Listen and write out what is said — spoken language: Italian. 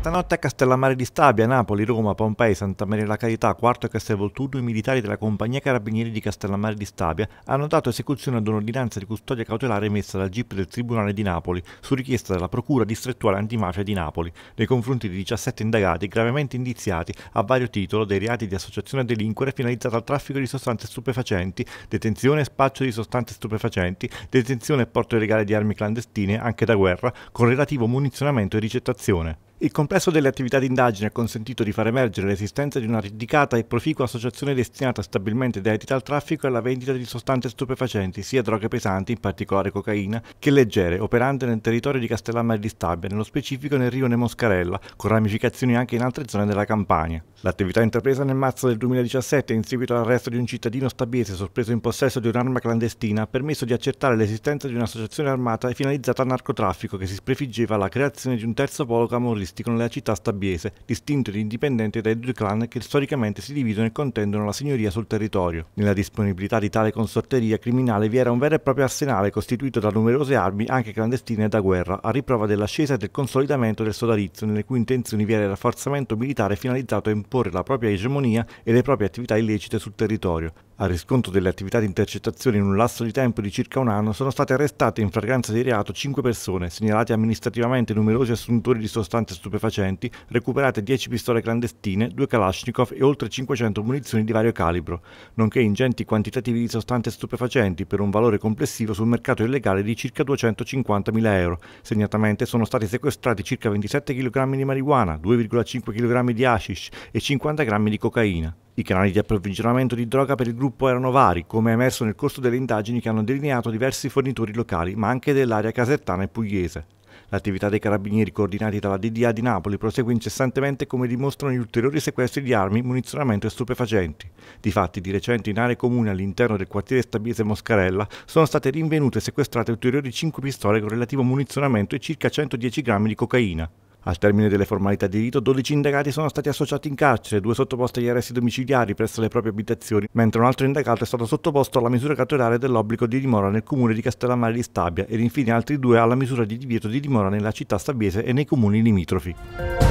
Stanotte a Castellammare di Stabia, Napoli, Roma, Pompei, Santa Maria la Carità, Quarto e Castelvolturno i militari della compagnia carabinieri di Castellammare di Stabia hanno dato esecuzione ad un'ordinanza di custodia cautelare emessa dal GIP del Tribunale di Napoli su richiesta della Procura distrettuale antimafia di Napoli nei confronti di 17 indagati gravemente indiziati a vario titolo dei reati di associazione a delinquere finalizzata al traffico di sostanze stupefacenti, detenzione e spaccio di sostanze stupefacenti, detenzione e porto illegale di armi clandestine anche da guerra con relativo munizionamento e ricettazione. Il complesso delle attività di indagine ha consentito di far emergere l'esistenza di una ridicata e proficua associazione destinata stabilmente ed al traffico e alla vendita di sostanze stupefacenti, sia droghe pesanti, in particolare cocaina, che leggere, operante nel territorio di Castellammare di Stabia, nello specifico nel rione Moscarella, con ramificazioni anche in altre zone della Campania. L'attività intrapresa nel marzo del 2017 in seguito all'arresto di un cittadino stabiese sorpreso in possesso di un'arma clandestina ha permesso di accertare l'esistenza di un'associazione armata finalizzata al narcotraffico che si prefiggeva alla creazione di un terzo polo camorristico nella città stabiese, distinto ed indipendente dai due clan che storicamente si dividono e contendono la signoria sul territorio. Nella disponibilità di tale consorteria criminale vi era un vero e proprio arsenale costituito da numerose armi anche clandestine da guerra, a riprova dell'ascesa e del consolidamento del sodalizio, nelle cui intenzioni vi era il rafforzamento militare finalizzato a imporre la propria egemonia e le proprie attività illecite sul territorio, al riscontro delle attività di intercettazione in un lasso di tempo di circa un anno sono state arrestate in fragranza di reato 5 persone, segnalate amministrativamente numerosi assuntori di sostanze stupefacenti, recuperate 10 pistole clandestine, 2 Kalashnikov e oltre 500 munizioni di vario calibro, nonché ingenti quantitativi di sostanze stupefacenti per un valore complessivo sul mercato illegale di circa 250.000 euro. Segnatamente sono stati sequestrati circa 27 kg di marijuana, 2,5 kg di hashish e 50 g di cocaina. I canali di approvvigionamento di droga per il gruppo erano vari, come è emerso nel corso delle indagini che hanno delineato diversi fornitori locali, ma anche dell'area casertana e pugliese. L'attività dei carabinieri coordinati dalla DDA di Napoli prosegue incessantemente come dimostrano gli ulteriori sequestri di armi, munizionamento e stupefacenti. Difatti, di recente in aree comuni all'interno del quartiere Stabiese Moscarella sono state rinvenute e sequestrate ulteriori 5 pistole con relativo munizionamento e circa 110 grammi di cocaina. Al termine delle formalità di rito, 12 indagati sono stati associati in carcere, due sottoposti agli arresti domiciliari presso le proprie abitazioni, mentre un altro indagato è stato sottoposto alla misura cautelare dell'obbligo di dimora nel comune di Castellammare di Stabia ed infine altri due alla misura di divieto di dimora nella città stabiese e nei comuni limitrofi.